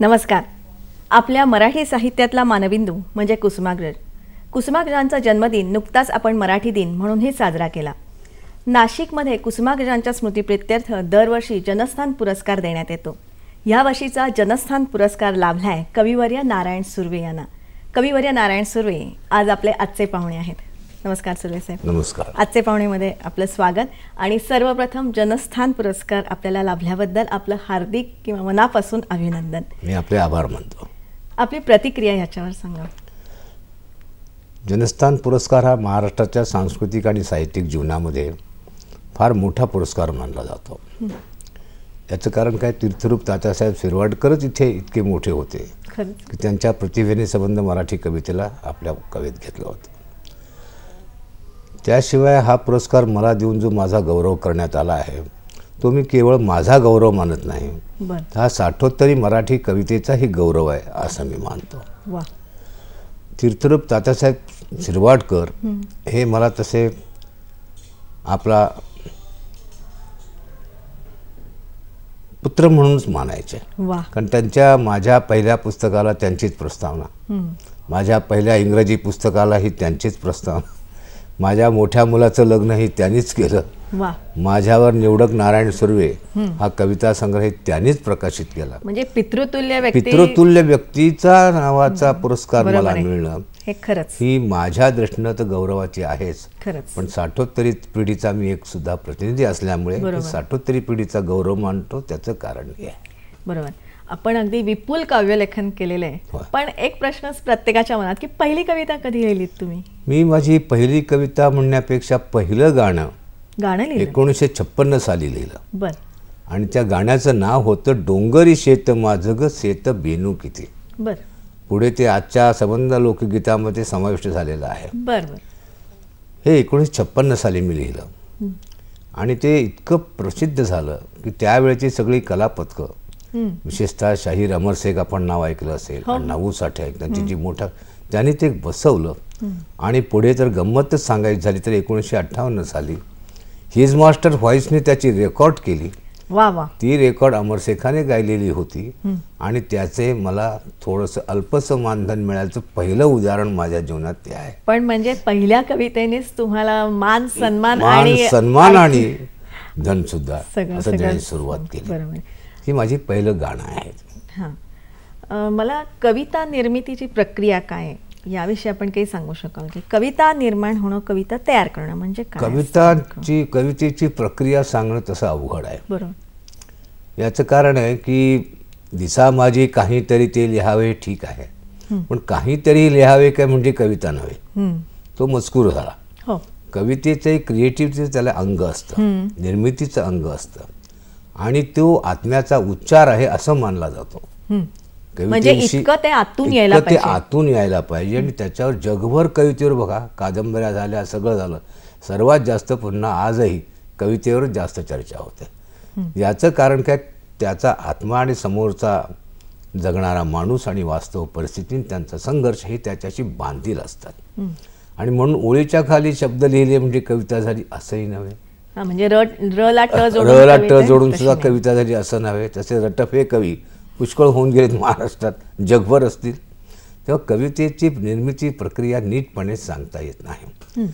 नमस्कार आपल्या मराठी साहित्यातला मानविंदू म्हणजे कुसुमाग्रज कुसुमाग्रजांचा जन्मदिन नुकताच आपण मराठी दिन म्हणूनही साजरा केला नाशिकमध्ये कुसुमाग्रजांच्या स्मृतीप्रित्यर्थ दरवर्षी जनस्थान पुरस्कार देण्यात येतो यावर्षीचा जनस्थान पुरस्कार लाभला आहे कविवर्य नारायण सुर्वे यांना कविवर्य नारायण सुर्वे आज आपले आजचे पाहुणे आहेत नमस्कार सुरेश नमस्कार आजचे पाहुणेमध्ये आपलं स्वागत आणि सर्वप्रथम जनस्थान पुरस्कार आपल्याला लाभल्याबद्दल आपलं हार्दिक किंवा मनापासून अभिनंदन मी आपले आभार मानतो आपली प्रतिक्रिया याच्यावर सांगा जनस्थान पुरस्कार हा महाराष्ट्राच्या सांस्कृतिक आणि साहित्यिक जीवनामध्ये फार मोठा पुरस्कार मानला जातो याचं कारण काय तीर्थरूप तात्यासाहेब शिरवाडकरच इथे इतके मोठे होते की त्यांच्या प्रतिभेने संबंध मराठी कवितेला आपल्या कवेत घेतलं होतं त्याशिवाय हा पुरस्कार मला देऊन जो माझा गौरव करण्यात आला आहे तो मी केवळ माझा गौरव मानत नाही हा साठोत्तरी मराठी कवितेचाही गौरव आहे असं मी मानतो तीर्थरूप तात्यासाहेब शिरवाडकर हे मला तसे आपला पुत्र म्हणूनच मानायचे कारण त्यांच्या माझ्या पहिल्या पुस्तकाला त्यांचीच प्रस्तावना माझ्या पहिल्या इंग्रजी पुस्तकालाही त्यांचीच प्रस्तावना माझ्या मोठ्या मुलाचं लग्न हे त्यांनीच केलं माझ्यावर निवडक नारायण सुर्वे हा कविता संग्रह त्यांनीच प्रकाशित केला म्हणजे पितृतुल्य पितृतुल्य व्यक्तीचा नावाचा पुरस्कार मला मिळणं हे खरंच ही माझ्या दृष्टीनं तर गौरवाची आहेच खरंच पण साठोत्तरी पिढीचा मी एक सुद्धा प्रतिनिधी असल्यामुळे साठोत्तरी पिढीचा गौरव मानतो त्याचं कारण हे बरोबर आपण अगदी विपुल काव्यलेखन केलेलं आहे पण एक प्रश्न प्रत्येकाच्या मनात की पहिली कविता कधी लिहिली तुम्ही मी माझी पहिली कविता म्हणण्यापेक्षा पहिलं गाणं गाणं एकोणीसशे छप्पन्न साली लिहिलं बरं आणि त्या गाण्याचं नाव होतं डोंगरी शेत माझं ग शेत बेनू किती बर पुढे ते आजच्या संबंध लोकगीतामध्ये समाविष्ट झालेलं आहे बर हे एकोणीसशे छप्पन्न साली मी लिहिलं आणि ते इतकं प्रसिद्ध झालं की त्यावेळेची सगळी कलापथकं विशेषतः शाहीर शेख आपण नाव ऐकलं असेल नावू साठे ऐकलं जी मोठा त्याने ते बसवलं आणि पुढे तर गंमतच सांगायची झाली तर एकोणीसशे अठ्ठावन्न साली हिज मास्टर व्हॉइसने त्याची रेकॉर्ड केली वा वा ती रेकॉर्ड शेखाने गायलेली होती आणि त्याचे मला थोडस अल्पसमान मानधन मिळायचं पहिलं उदाहरण माझ्या जीवनात ते आहे पण म्हणजे पहिल्या कवितेनेच तुम्हाला मान सन्मान सन्मान आणि धन सुद्धा असं त्याने सुरुवात केली ही माझी पहिलं गाणं आहे हा मला कविता निर्मितीची प्रक्रिया काय याविषयी आपण काही सांगू शकाल की कविता निर्माण होणं कविता तयार करणं म्हणजे कविताची कवितेची प्रक्रिया सांगणं तसं अवघड आहे बरोबर याचं कारण आहे की दिसा माझी काहीतरी ते लिहावे ठीक आहे पण काहीतरी लिहावे काय म्हणजे कविता नव्हे तो मजकूर झाला हो. कवितेचं क्रिएटिव्हिटीचं त्याला अंग असतं निर्मितीचं अंग असतं आणि तो आत्म्याचा उच्चार आहे असं मानला जातो म्हणजे ते आतून यायला ते आतून यायला पाहिजे आणि त्याच्यावर जगभर कवितेवर बघा कादंबऱ्या झाल्या सगळं झालं सर्वात जास्त पुन्हा आजही कवितेवर जास्त चर्चा होते याचं कारण काय त्याचा आत्मा आणि समोरचा जगणारा माणूस आणि वास्तव परिस्थिती त्यांचा संघर्ष हे त्याच्याशी बांधील असतात आणि म्हणून ओळीच्या खाली शब्द लिहिले म्हणजे कविता झाली असंही नव्हे म्हणजे र जोडून सुद्धा कविता झाली असं नव्हे तसे रटफे कवी पुष्कळ होऊन गेले महाराष्ट्रात जगभर असतील तेव्हा कवितेची निर्मिती प्रक्रिया नीटपणे सांगता येत नाही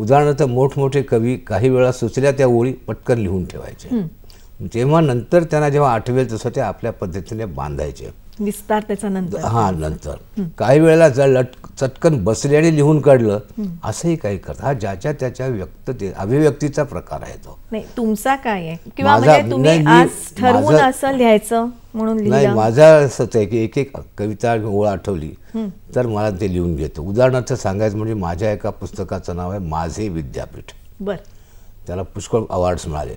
उदाहरणार्थ मोठमोठे कवी काही वेळा सुचल्या त्या ओळी पटकन लिहून ठेवायचे तेव्हा नंतर त्यांना जेव्हा आठवेल तसं ते आपल्या पद्धतीने बांधायचे विस्तार त्याचा नंतर हां नंतर काही वेळेला लट चटकन बसले आणि लिहून काढलं असंही काही करत हा ज्याच्या त्याच्या व्यक्त अभिव्यक्तीचा प्रकार आहे तो नाही तुमचा काय आहे किंवा म्हणजे तुम्ही ठरवून असं लिहायचं म्हणून नाही माझा असं आहे की एक एक कविता ओळ आठवली तर मला ते लिहून घेतो उदाहरणार्थ सांगायचं म्हणजे माझ्या एका पुस्तकाचं नाव आहे माझे विद्यापीठ बर त्याला पुष्कळ अवॉर्ड्स मिळाले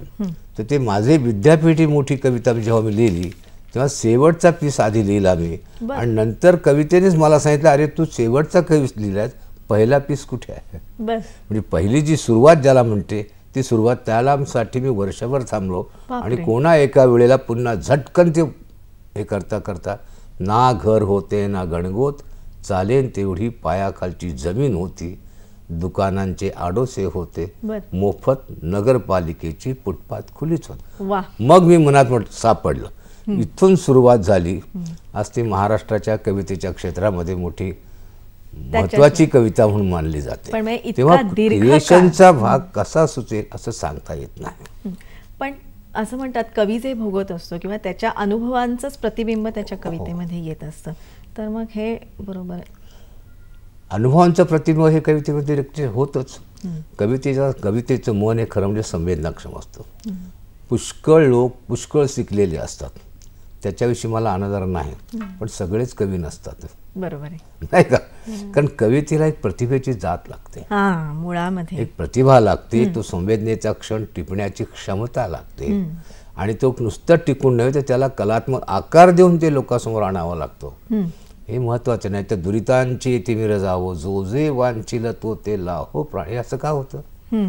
तर ते माझे विद्यापीठ ही मोठी कविता जेव्हा मी लिहिली तेव्हा शेवटचा पीस आधी लिहिला मी आणि नंतर कवितेनेच मला सांगितलं अरे तू शेवटचा कवी लिहिलास पहिला पीस कुठे आहे म्हणजे पहिली जी सुरुवात ज्याला म्हणते ती सुरुवात त्यालासाठी मी वर्षभर थांबलो आणि कोणा एका वेळेला पुन्हा झटकन ते हे करता करता ना घर होते ना गणगोत चालेन तेवढी पायाखालची जमीन होती दुकानांचे आडोसे होते मोफत नगरपालिकेची फुटपाथ खुलीच होत मग मी मनात सापडलं इथून सुरुवात झाली आज ती महाराष्ट्राच्या कवितेच्या क्षेत्रामध्ये मोठी महत्वाची कविता म्हणून मानली जाते तेव्हा क्रिएशनचा भाग कसा सुचेल असं सांगता येत नाही पण असं म्हणतात कवी जे भोगत असतो किंवा त्याच्या अनुभवांचंच प्रतिबिंब त्याच्या हो. कवितेमध्ये येत असतं तर मग हे बरोबर अनुभवांचं प्रतिबिंब हे कवितेमध्ये व्यक्त होतच कवितेचा कवितेचं मन हे खरं म्हणजे संवेदनाक्षम असतं पुष्कळ लोक पुष्कळ शिकलेले असतात त्याच्याविषयी मला अनादर नाही पण सगळेच कवी नसतात बरोबर नाही का कारण कवितेला एक प्रतिभेची जात लागते मुळामध्ये एक प्रतिभा लागते तो संवेदनेचा क्षण टिपण्याची क्षमता लागते आणि तो नुसतं टिकून नव्हे तर त्याला कलात्मक आकार देऊन ते लोकांसमोर आणावा लागतो हे महत्वाचं नाही तर दुरितांची तिमिर जावो जो जे वांचिल तो ते लाहो प्राणी असं का होतं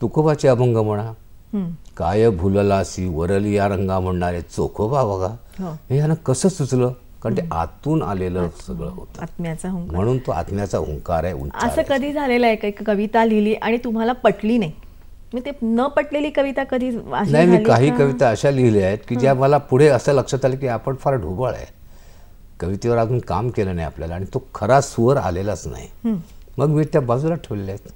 तुकोबाचे अभंग म्हणा काय भुललासी वरली या रंगा म्हणणारे चोखोबा बघा हो. हे यानं कसं सुचलं कारण ते आतून आलेलं सगळं होतं आत्म्याचा म्हणून तो आत्म्याचा हुंकार आहे असं कधी झालेलं आहे का कविता लिहिली आणि तुम्हाला पटली नाही मी ते न पटलेली कविता कधी नाही मी काही कविता अशा लिहिल्या आहेत की ज्या मला पुढे असं लक्षात आलं की आपण फार ढोबळ आहे कवितेवर अजून काम केलं नाही आपल्याला आणि तो खरा स्वर आलेलाच नाही मग मी त्या बाजूला ठेवलेल्या आहेत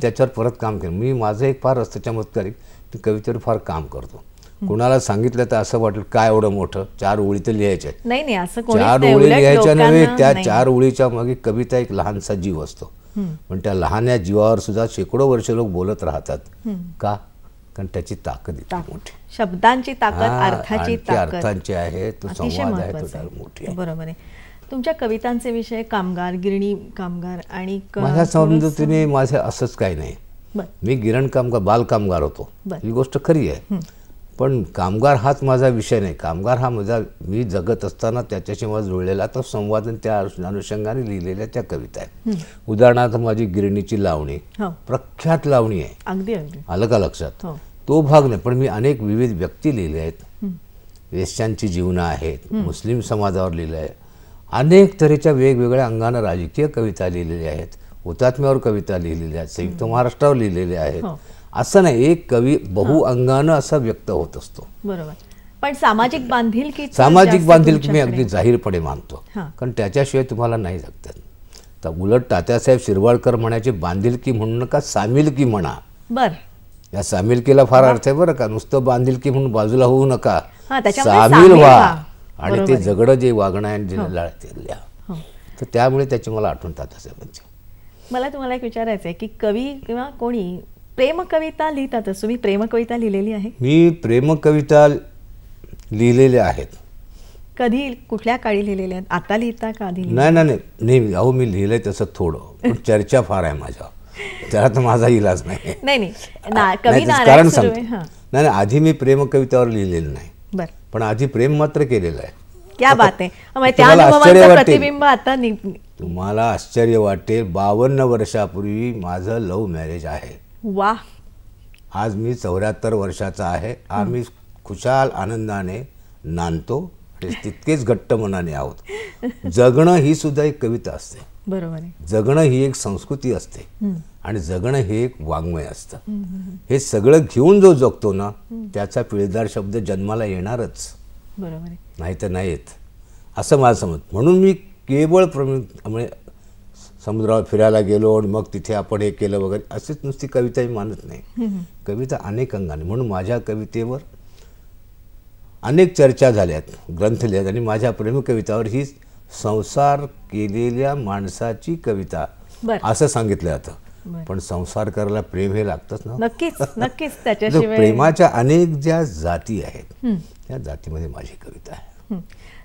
त्याच्यावर परत काम केलं मी माझं एक फार रस्त्याच्या चमत्कारिक मी कवितेवर फार काम करतो कोणाला सांगितलं तर असं वाटलं काय एवढं मोठं चार ओळी तर लिहायच्या चार ओळी लिहायच्या नव्हे त्या चार ओळीच्या मागे कविता एक लहानसा जीव असतो पण त्या लहान या जीवावर सुद्धा शेकडो वर्ष लोक बोलत राहतात का कारण त्याची ताकद इतकी मोठी शब्दांची ताकद अर्थाची अर्थांची आहे तो संवाद आहे तो मोठी बरोबर आहे तुमच्या कवितांचे विषय कामगार गिरणी कामगार आणि माझ्या समजतीने माझे असंच काही नाही मी गिरण कामगार बालकामगार होतो ही गोष्ट खरी आहे पण कामगार हाच माझा विषय नाही कामगार हा माझा मी जगत असताना त्याच्याशी मला जुळलेला तो संवाद त्या अनुषंगाने लिहिलेल्या त्या कविता आहेत उदाहरणार्थ माझी गिरणीची लावणी हो. प्रख्यात लावणी आहे अगदी आलं का लक्षात हो. तो भाग नाही पण मी अनेक विविध व्यक्ती लिहिले आहेत वेश्यांची जीवनं आहेत मुस्लिम समाजावर लिहिलं आहे अनेक तऱ्हेच्या वेगवेगळ्या अंगानं राजकीय कविता लिहिलेल्या आहेत हुतात्म्यावर कविता लिहिलेल्या आहेत संयुक्त महाराष्ट्रावर लिहिलेल्या आहेत हो. असं नाही एक कवी अंगानं असा व्यक्त होत असतो बरोबर पण सामाजिक बांधिलकी सामाजिक बांधिलकी मी अगदी जाहीरपणे मानतो कारण त्याच्याशिवाय तुम्हाला नाही जगत तर उलट तात्यासाहेब शिरवाळकर म्हणायचे बांधिलकी म्हणून नका सामिलकी म्हणा बर या सामिलकीला फार अर्थ आहे बरं का नुसतं बांधिलकी म्हणून बाजूला होऊ नका सामील व्हा आणि ते जगडं जे वागणं आहे जिने हो. हो. तर त्यामुळे त्याची मला आठवण असे म्हणजे मला तुम्हाला एक विचारायचं आहे की कवी किंवा कोणी प्रेमकविता लिहितातच तुम्ही प्रेमकविता लिहिलेली आहे मी प्रेमकविता लिहिलेल्या आहेत कधी कुठल्या काळी लिहिलेल्या आहेत आता लिहिता का आधी नाही नाही नाही अहो मी लिहिलंय तसं थोडं चर्चा फार आहे माझ्या त्याला तर माझा इलाज नाही नाही कारण सांगतो नाही आधी मी प्रेमकवितावर लिहिलेलं नाही बरं पण आधी प्रेम मात्र केलेलं आहे क्या बात आहे प्रतिबिंब आता तुम्हाला आश्चर्य वाटेल बावन्न वर्षापूर्वी माझं लव्ह मॅरेज आहे वा आज मी चौऱ्याहत्तर वर्षाचा आहे आम्ही खुशाल आनंदाने नांदतो तितकेच घट्ट मनाने आहोत जगणं ही सुद्धा एक कविता असते बरोबर आहे जगणं ही एक संस्कृती असते आणि जगणं हे एक वाङ्मय असतं हे सगळं घेऊन जो जगतो ना त्याचा पिळदार शब्द जन्माला येणारच बरोबर नाही तर नाही येत असं मला समज म्हणून मी केवळ प्रमुख म्हणजे समुद्रावर फिरायला गेलो आणि मग तिथे आपण हे केलं वगैरे असेच नुसती कविता मी मानत नाही कविता अनेक अंगाने म्हणून माझ्या कवितेवर अनेक चर्चा झाल्यात ग्रंथ लिहित आणि माझ्या प्रेमकवितावर ही संसार केलेल्या माणसाची कविता असं सांगितलं जातं पण संसार करायला प्रेम हे लागतच ना नक्कीच नक्कीच त्याच्या म्हणजे प्रेमाच्या अनेक ज्या जाती आहेत त्या जातीमध्ये माझी कविता आहे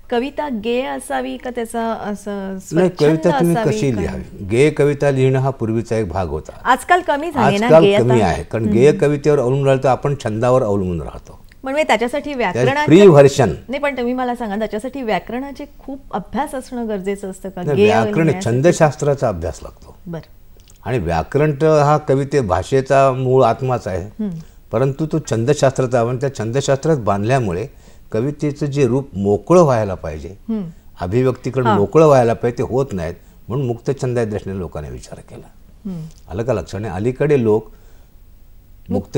कविता गे असावी का त्याचा असं नाही कविता तुम्ही कशी लिहावी गे कविता लिहिणं हा पूर्वीचा एक भाग होता आजकाल कमी आजकाल कमी आहे कारण गेय कवितेवर अवलंबून राहतो तर आपण छंदावर अवलंबून राहतो म्हणजे त्याच्यासाठी व्याकरण नाही पण तुम्ही मला सांगा त्याच्यासाठी व्याकरणाचे खूप अभ्यास असणं गरजेचं असतं का व्याकरण छंदशास्त्राचा अभ्यास लागतो बरं आणि व्याकरण हा कविते भाषेचा मूळ आत्माच आहे परंतु तो छंदशास्त्राचा आपण त्या छंदशास्त्रात बांधल्यामुळे कवितेचं जे रूप मोकळं व्हायला पाहिजे अभिव्यक्तीकडे मोकळं व्हायला पाहिजे ते होत नाहीत म्हणून मुक्तछंदाय दृष्टीने लोकांनी विचार केला आलं का लक्षाने अलीकडे लोक मुक्त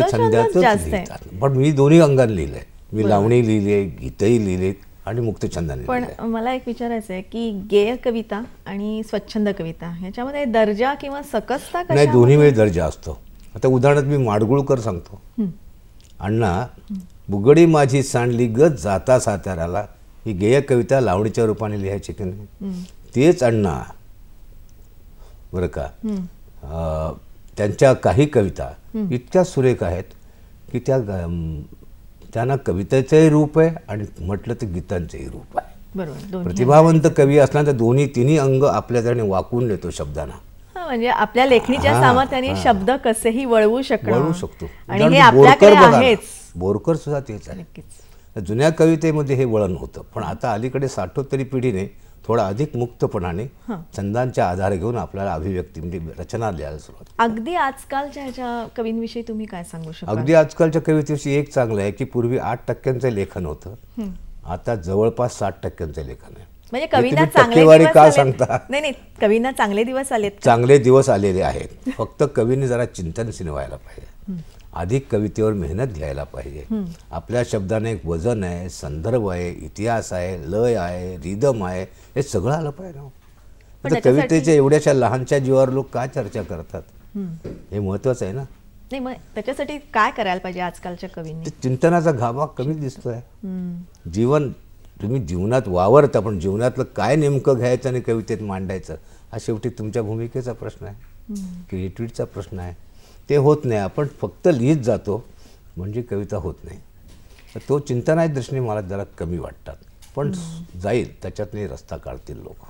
पण मी दोन्ही अंगाने लिहिलंय मी लावणी लिहिली आहे गीतही लिहिलेत आणि मुक्त छंदाने पण मला एक विचारायचं आहे की गेय कविता आणि स्वच्छंद कविता याच्यामध्ये दर्जा किंवा सकसता नाही दोन्ही वेळ दर्जा असतो आता उदाहरणार्थ मी माडगुळकर सांगतो अण्णा बुगडी माझी सांडली गत जाता साताराला ही गेय कविता लावणीच्या रूपाने लिहायची की नाही तेच अण्णा बरं का त्यांच्या काही कविता इतक्या सुरेख आहेत की त्या त्यांना कवितेचंही रूप आहे आणि म्हटलं तर गीतांचंही रूप आहे बरोबर प्रतिभावंत कवी असला तर दोन्ही तिन्ही अंग आपल्या त्याने वाकून देतो शब्दांना म्हणजे आपल्या लेखणीच्या सामर्थ्याने शब्द कसेही वळवू शकतो शकतो आणि हे आपल्याकडे आहेच बोरकर सुद्धा तेच आहे जुन्या कवितेमध्ये हे वळण होतं पण आता अलीकडे साठोत्तरी पिढीने थोडा अधिक मुक्तपणाने छंदांच्या आधार घेऊन आपल्याला अभिव्यक्ती म्हणजे रचना लिहायला सुरुवात अगदी आजकालच्या ह्याच्या कवींविषयी तुम्ही काय सांगू शकता अगदी आजकालच्या कवितेविषयी एक चांगलं आहे की पूर्वी आठ टक्क्यांचं लेखन होतं आता जवळपास साठ टक्क्यांचं लेखन आहे म्हणजे कवी टक्केवारी का सांगता नाही नाही कवींना चांगले दिवस आले चांगले दिवस आलेले आहेत फक्त कवीने जरा चिंतनशील व्हायला पाहिजे अधिक कवितेवर मेहनत घ्यायला पाहिजे आपल्या शब्दाने एक वजन आहे संदर्भ आहे इतिहास आहे लय आहे रिदम आहे हे सगळं आलं पाहिजे हो. आता कवितेच्या एवढ्याशा लहानच्या जीवावर लोक का चर्चा करतात हे महत्वाचं आहे ना नाही मग त्याच्यासाठी काय करायला पाहिजे आजकालच्या कवी चिंतनाचा घाबा कमी दिसतोय जीवन तुम्ही जीवनात वावरता पण जीवनातलं काय नेमकं घ्यायचं आणि कवितेत मांडायचं हा शेवटी तुमच्या भूमिकेचा प्रश्न आहे क्रिएटिव्हिटीचा प्रश्न आहे ते होत नाही आपण फक्त लिहित जातो म्हणजे कविता होत नाही तर तो चिंतनाय दृष्टीने मला जरा कमी वाटतात पण जाईल त्याच्यातने रस्ता काढतील लोक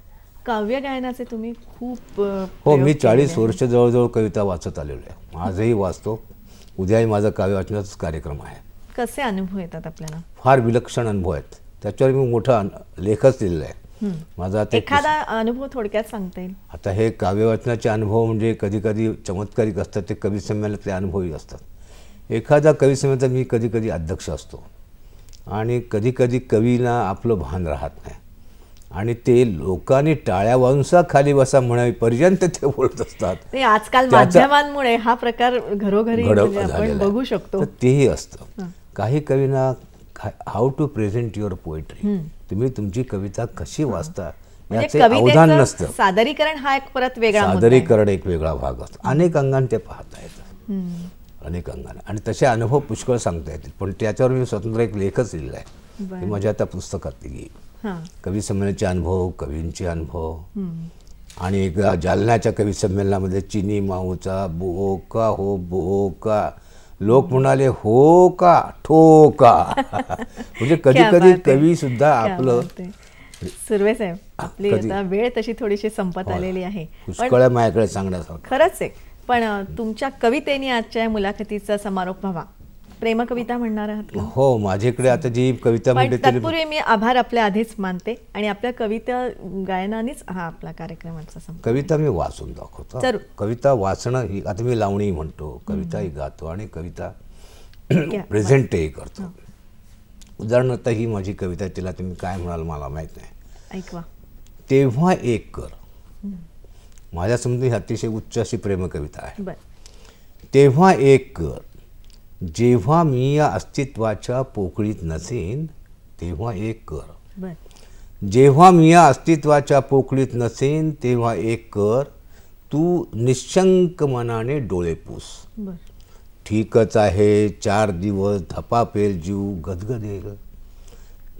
काव्य गायनाचे तुम्ही खूप हो मी चाळीस वर्ष जवळजवळ कविता वाचत आलेलो आहे आजही वाचतो उद्याही माझा काव्य वाचण्याचाच कार्यक्रम आहे कसे अनुभव येतात आपल्याला फार विलक्षण अनुभव आहेत त्याच्यावर मी मोठा लेखच लिहिलेला आहे माझा एखादा अनुभव थोडक्यात सांगता येईल आता हे काव्य वाचनाचे अनुभव म्हणजे कधी कधी चमत्कारिक असतात ते कवी संमेलनातले अनुभवही असतात एखादा कवी संमेलनाचा मी कधी कधी अध्यक्ष असतो आणि कधी कधी कवीला आपलं भान राहत नाही आणि ते लोकांनी टाळ्या वाजूनसा खाली बसा पर्यंत ते बोलत असतात आजकाल माध्यमांमुळे हा प्रकार घरोघरी म्हणजे बघू शकतो तेही असतं काही कवींना how to present your poetry तुम्ही तुमची कविता कशी वाचता म्हणजे अवधान नसतं सादरीकरण हा एक परत वेगळा सादरीकरण एक वेगळा भाग असतो अनेक अंगाने ते पाहता येतात अनेक अंगाने आणि तसे अनुभव पुष्कळ सांगता येतील पण त्याच्यावर मी स्वतंत्र एक लेखच लिहिला आहे माझ्या त्या पुस्तकात लिहिली कवी संमेलनाचे अनुभव कवींचे अनुभव आणि जालन्याच्या कवी संमेलनामध्ये चिनी माऊचा बोका हो बोका लोक म्हणाले हो का ठोका म्हणजे कधी कधी कवी सुद्धा आपलं सुर्वे साहेब आपली वेळ तशी थोडीशी संपत आलेली आहे माझ्याकडे खरंच आहे पण तुमच्या कवितेने आजच्या मुलाखतीचा समारोप व्हावा प्रेमकविता म्हणणार आहात हो माझ्याकडे आता जी कविता तत्पूर्वी मी आभार आपल्या आधीच मानते आणि आपल्या कविता गायनानेच हा आपला कार्यक्रमाचा कविता मी वाचून दाखवतो कविता वाचणं ही आता मी लावणी म्हणतो कविताही गातो आणि कविता प्रेझेंटही करतो हो. उदाहरणार्थ ही माझी कविता तिला तुम्ही काय म्हणाल मला माहित नाही ऐकवा तेव्हा एक कर माझ्या समजून ही अतिशय उच्च अशी प्रेमकविता आहे तेव्हा एक कर जेव्हा मी या अस्तित्वाच्या पोकळीत नसेन तेव्हा एक कर जेव्हा मी या अस्तित्वाच्या पोकळीत नसेन तेव्हा एक कर तू निशंक मनाने डोळे पूस ठीकच आहे चार दिवस धपापेल जीव गदगदेल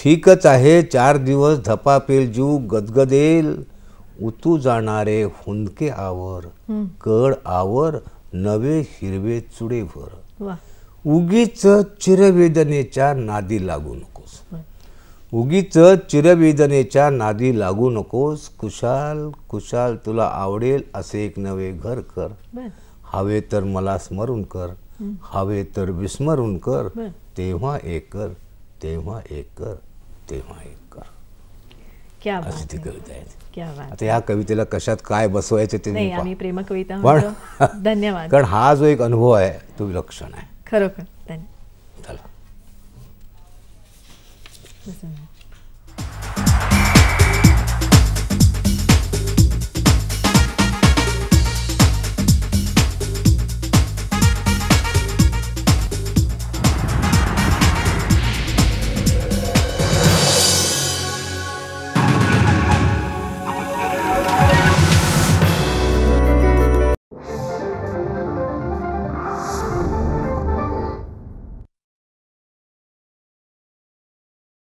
ठीकच आहे चार दिवस धपापेल जीव गदगदेल उतू जाणारे हुंदके आवर कड आवर नवे हिरवे चुडे भर उगीच चिरवेदनेच्या नादी लागू नकोस उगीच चिरवेदनेच्या नादी लागू नकोस कुशाल कुशाल तुला आवडेल असे एक नवे घर कर हवे तर मला स्मरून कर हवे तर विस्मरून कर तेव्हा एक कर तेव्हा एक कर तेव्हा एक कर अशी ती कविता आहे आता या कवितेला कशात काय बसवायचे ते प्रेम कविता धन्यवाद कारण हा जो एक अनुभव आहे तो विलक्षण आहे खरोखर त्याने चला